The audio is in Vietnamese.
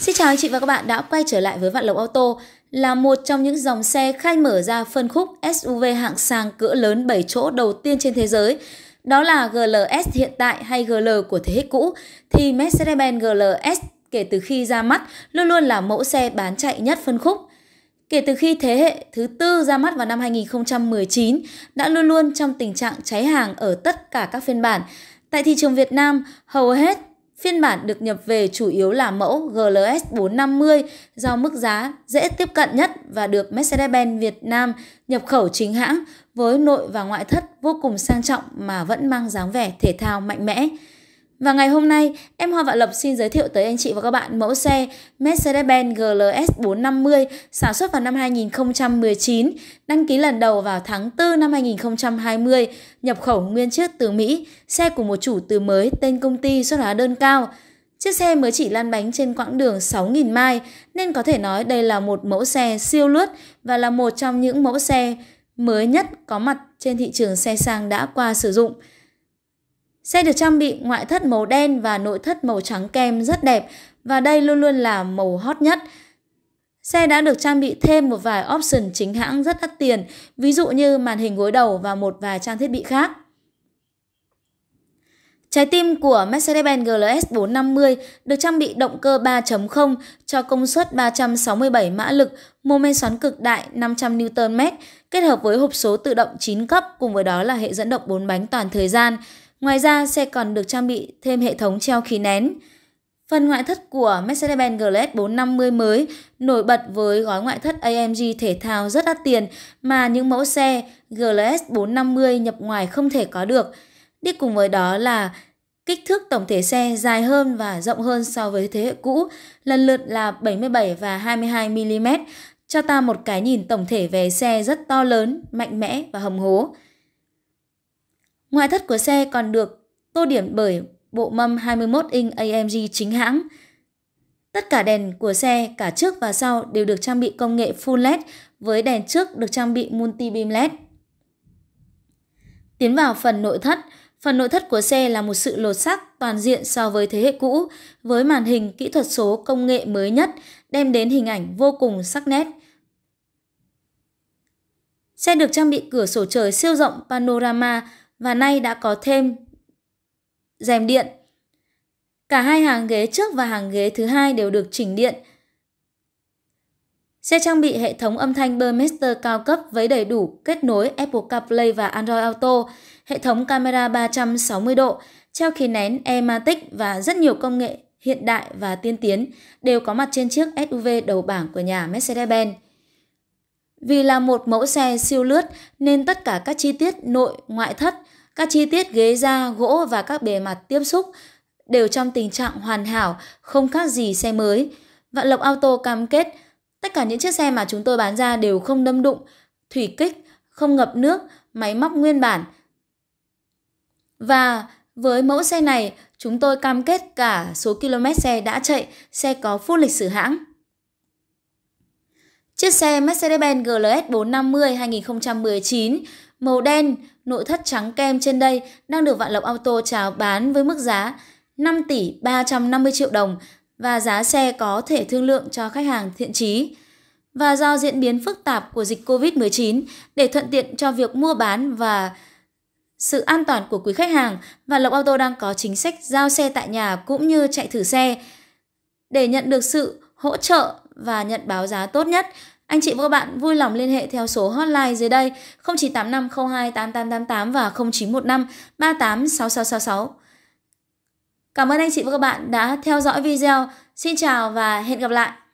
Xin chào anh chị và các bạn đã quay trở lại với Vạn Lộc Auto là một trong những dòng xe khai mở ra phân khúc SUV hạng sang cỡ lớn 7 chỗ đầu tiên trên thế giới. Đó là GLS hiện tại hay GL của thế hệ cũ thì Mercedes-Benz GLS kể từ khi ra mắt luôn luôn là mẫu xe bán chạy nhất phân khúc. Kể từ khi thế hệ thứ tư ra mắt vào năm 2019 đã luôn luôn trong tình trạng cháy hàng ở tất cả các phiên bản. Tại thị trường Việt Nam, hầu hết Phiên bản được nhập về chủ yếu là mẫu GLS 450 do mức giá dễ tiếp cận nhất và được Mercedes-Benz Việt Nam nhập khẩu chính hãng với nội và ngoại thất vô cùng sang trọng mà vẫn mang dáng vẻ thể thao mạnh mẽ. Và ngày hôm nay, em Hoa Vạn Lập xin giới thiệu tới anh chị và các bạn mẫu xe Mercedes-Benz GLS 450 sản xuất vào năm 2019, đăng ký lần đầu vào tháng 4 năm 2020, nhập khẩu nguyên chiếc từ Mỹ, xe của một chủ từ mới tên công ty xuất hóa đơn cao. Chiếc xe mới chỉ lăn bánh trên quãng đường 6.000 mai nên có thể nói đây là một mẫu xe siêu lướt và là một trong những mẫu xe mới nhất có mặt trên thị trường xe sang đã qua sử dụng. Xe được trang bị ngoại thất màu đen và nội thất màu trắng kem rất đẹp và đây luôn luôn là màu hot nhất. Xe đã được trang bị thêm một vài option chính hãng rất đắt tiền, ví dụ như màn hình gối đầu và một vài trang thiết bị khác. Trái tim của Mercedes-Benz GLS 450 được trang bị động cơ 3.0 cho công suất 367 mã lực, mô men xoắn cực đại 500 Nm kết hợp với hộp số tự động 9 cấp cùng với đó là hệ dẫn động 4 bánh toàn thời gian. Ngoài ra, xe còn được trang bị thêm hệ thống treo khí nén. Phần ngoại thất của Mercedes-Benz GLS 450 mới nổi bật với gói ngoại thất AMG thể thao rất đắt tiền mà những mẫu xe GLS 450 nhập ngoài không thể có được. Đi cùng với đó là kích thước tổng thể xe dài hơn và rộng hơn so với thế hệ cũ, lần lượt là 77 và 22mm, cho ta một cái nhìn tổng thể về xe rất to lớn, mạnh mẽ và hầm hố. Ngoại thất của xe còn được tô điểm bởi bộ mâm 21 inch AMG chính hãng. Tất cả đèn của xe cả trước và sau đều được trang bị công nghệ full LED với đèn trước được trang bị multi beam LED. Tiến vào phần nội thất, phần nội thất của xe là một sự lột xác toàn diện so với thế hệ cũ với màn hình kỹ thuật số công nghệ mới nhất đem đến hình ảnh vô cùng sắc nét. Xe được trang bị cửa sổ trời siêu rộng panorama và nay đã có thêm rèm điện. Cả hai hàng ghế trước và hàng ghế thứ hai đều được chỉnh điện. Xe trang bị hệ thống âm thanh Burmester cao cấp với đầy đủ kết nối Apple CarPlay và Android Auto, hệ thống camera 360 độ, treo khí nén E-matic và rất nhiều công nghệ hiện đại và tiên tiến đều có mặt trên chiếc SUV đầu bảng của nhà Mercedes-Benz. Vì là một mẫu xe siêu lướt nên tất cả các chi tiết nội, ngoại thất, các chi tiết ghế da, gỗ và các bề mặt tiếp xúc đều trong tình trạng hoàn hảo, không khác gì xe mới. Vạn Lộc Auto cam kết tất cả những chiếc xe mà chúng tôi bán ra đều không đâm đụng, thủy kích, không ngập nước, máy móc nguyên bản. Và với mẫu xe này, chúng tôi cam kết cả số km xe đã chạy, xe có phút lịch sử hãng. Chiếc xe Mercedes-Benz GLS 450 2019 màu đen, nội thất trắng kem trên đây đang được Vạn Lộc Auto chào bán với mức giá 5 tỷ 350 triệu đồng và giá xe có thể thương lượng cho khách hàng thiện trí. Và do diễn biến phức tạp của dịch Covid-19 để thuận tiện cho việc mua bán và sự an toàn của quý khách hàng, Vạn Lộc Auto đang có chính sách giao xe tại nhà cũng như chạy thử xe để nhận được sự hỗ trợ và nhận báo giá tốt nhất. Anh chị và các bạn vui lòng liên hệ theo số hotline dưới đây 0985 02 8888 và 0915 38 6666. Cảm ơn anh chị và các bạn đã theo dõi video. Xin chào và hẹn gặp lại!